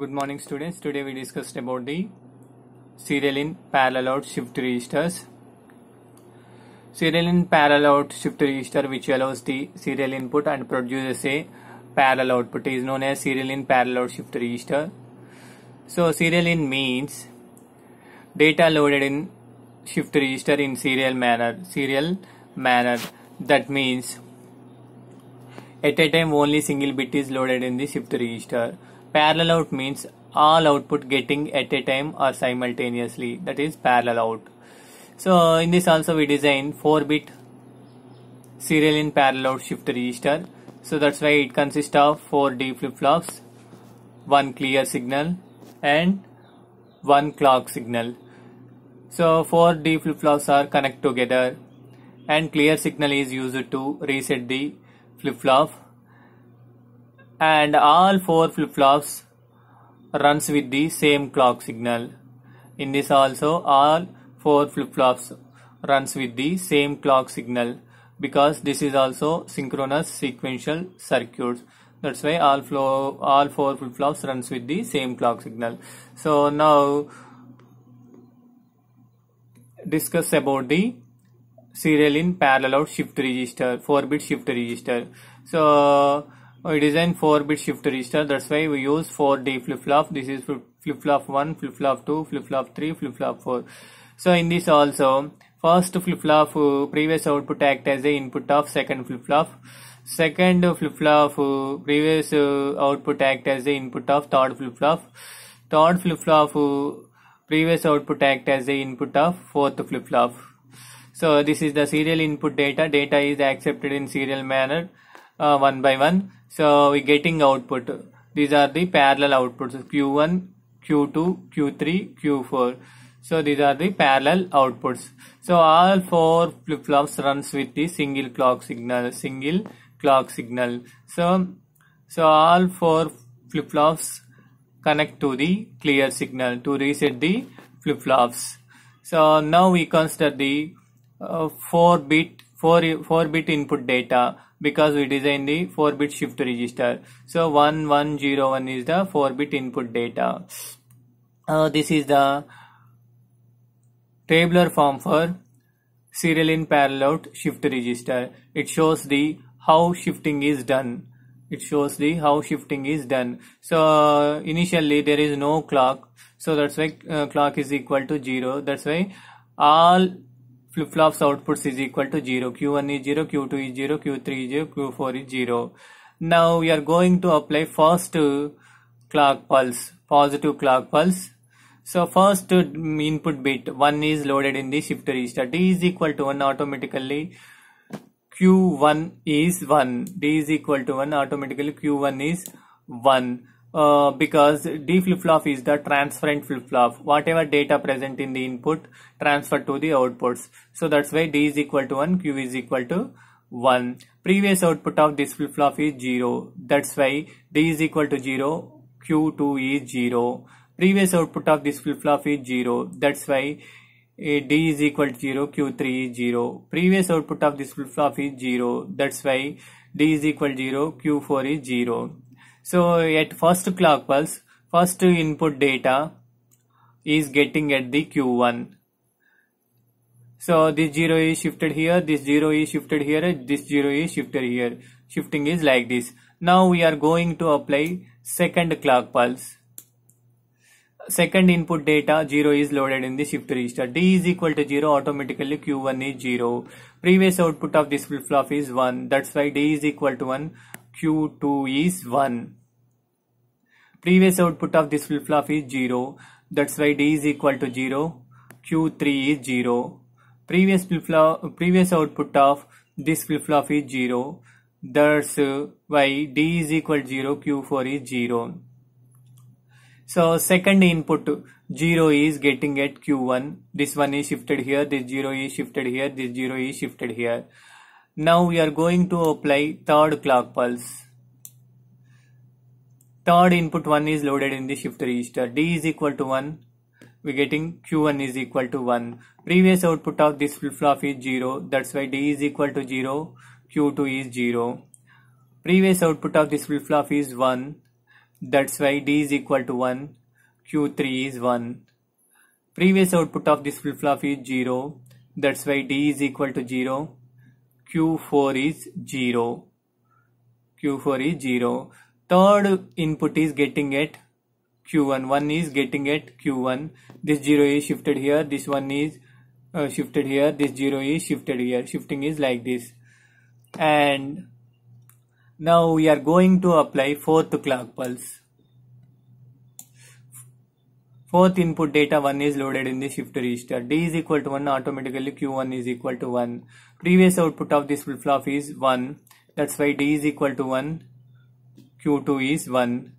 Good morning students. Today we discussed about the serial in parallel out shift registers. Serial in parallel out shift register which allows the serial input and produces a parallel output is known as serial in parallel out shift register. So serial in means data loaded in shift register in serial manner. Serial manner that means at a time only single bit is loaded in the shift register parallel out means all output getting at a time or simultaneously that is parallel out so in this also we design 4 bit serial in parallel out shift register so that's why it consists of 4 D flip flops one clear signal and one clock signal so 4 D flip flops are connect together and clear signal is used to reset the flip flop and all four flip-flops runs with the same clock signal in this also all four flip-flops runs with the same clock signal because this is also synchronous sequential circuits that's why all flow all four flip-flops runs with the same clock signal so now discuss about the serial in parallel out shift register 4 bit shift register so we design 4 bit shift register that's why we use 4D flip-flop this is flip-flop 1 flip-flop 2 flip-flop 3 flip-flop 4 so in this also first flip-flop uh, previous output act as the input of second flip-flop second flip-flop uh, previous uh, output act as the input of third flip-flop third flip-flop uh, previous output act as the input of fourth flip-flop so this is the serial input data data is accepted in serial manner uh, one by one so we getting output these are the parallel outputs q1 q2 q3 q4 so these are the parallel outputs so all four flip-flops runs with the single clock signal single clock signal so so all four flip-flops connect to the clear signal to reset the flip-flops so now we consider the uh, 4 bit 4 4 bit input data because it is in the 4-bit shift register. So 1101 is the 4-bit input data. Uh, this is the tabular form for serial in parallel out shift register. It shows the how shifting is done. It shows the how shifting is done. So uh, initially there is no clock. So that's why uh, clock is equal to 0. That's why all flip-flop's output is equal to 0. Q1 is 0, Q2 is 0, Q3 is 0, Q4 is 0. Now we are going to apply first uh, clock pulse, positive clock pulse. So first uh, input bit 1 is loaded in the shift register. D is equal to 1 automatically Q1 is 1. D is equal to 1 automatically Q1 is 1. Uh, because D flip-flop is the transferent flip-flop. Whatever data present in the input transfer to the outputs. So that's why D is equal to 1, Q is equal to 1. Previous output of this flip-flop is 0. That's why D is equal to 0, Q2 eh, is 0. Previous output of this flip-flop is 0. That's why D is equal to 0, Q3 is 0. Previous output of this flip-flop is 0. That's why D is equal to 0, Q4 is 0. So at first clock pulse, first input data is getting at the Q1. So this 0 is shifted here, this 0 is shifted here, this 0 is shifted here. Shifting is like this. Now we are going to apply second clock pulse. Second input data 0 is loaded in the shift register. D is equal to 0 automatically Q1 is 0. Previous output of this flip flop is 1. That's why D is equal to 1. Q2 is 1. Previous output of this flip-flop is 0. That's why D is equal to 0. Q3 is 0. Previous flip-flop, previous output of this flip-flop is 0. That's why D is equal to 0, Q4 is 0. So second input 0 is getting at Q1. This one is shifted here, this 0 is shifted here, this 0 is shifted here. Now we are going to apply third clock pulse. Third input 1 is loaded in the shift register. D is equal to 1. We're getting Q1 is equal to 1. Previous output of this flip-flop is 0. That's why D is equal to 0. Q2 is 0. Previous output of this flip-flop is 1. That's why D is equal to 1. Q3 is 1. Previous output of this flip-flop is 0. That's why D is equal to 0. Q4 is 0. Q4 is 0. Third input is getting at Q1. 1 is getting at Q1. This 0 is shifted here. This 1 is uh, shifted here. This 0 is shifted here. Shifting is like this. And now we are going to apply fourth clock pulse. Fourth input data 1 is loaded in the shift register. D is equal to 1 automatically Q1 is equal to 1. Previous output of this flip flop is 1. That's why D is equal to 1. Q2 is 1.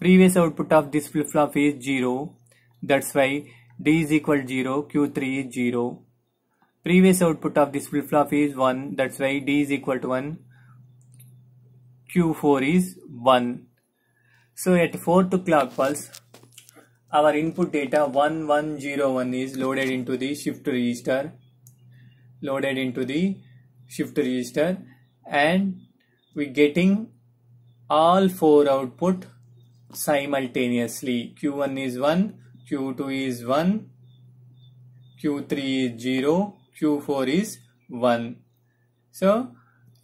Previous output of this flip flop is 0. That's why D is equal to 0. Q3 is 0. Previous output of this flip flop is 1. That's why D is equal to 1. Q4 is 1. So at 4 to clock pulse, our input data 1101 is loaded into the shift register loaded into the shift register and we getting all four output simultaneously q1 is 1 q2 is 1 q3 is 0 q4 is 1 so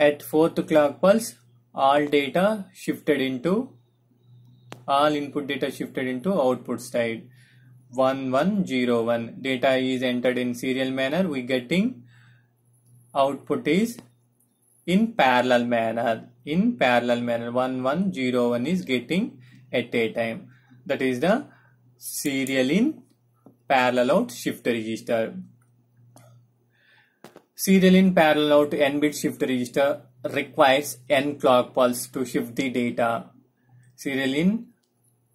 at fourth clock pulse all data shifted into all input data shifted into output side 1101 data is entered in serial manner we getting output is in parallel manner in parallel manner 1101 is getting at a time that is the serial in parallel out shift register serial in parallel out n bit shift register requires n clock pulse to shift the data serial in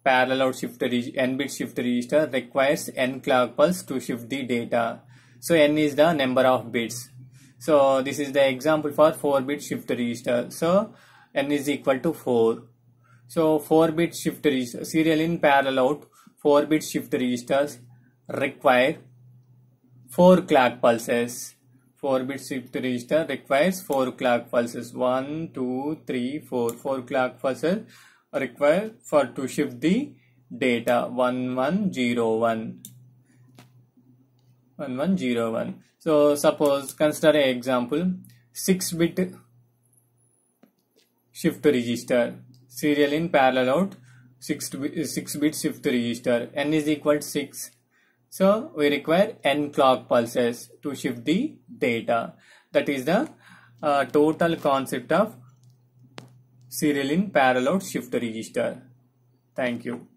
parallel out shift n bit shift register requires n clock pulse to shift the data so n is the number of bits so this is the example for 4 bit shift register so n is equal to 4 so 4 bit shift register serial in parallel out 4 bit shift registers require 4 clock pulses 4 bit shift register requires 4 clock pulses 1 2 3 4 4 clock pulses required for to shift the data 1101 1101 so suppose consider an example 6 bit shift register serial in parallel out 6 bit, 6 bit shift register n is equal to 6 so we require n clock pulses to shift the data that is the uh, total concept of serial in parallel shift register. Thank you.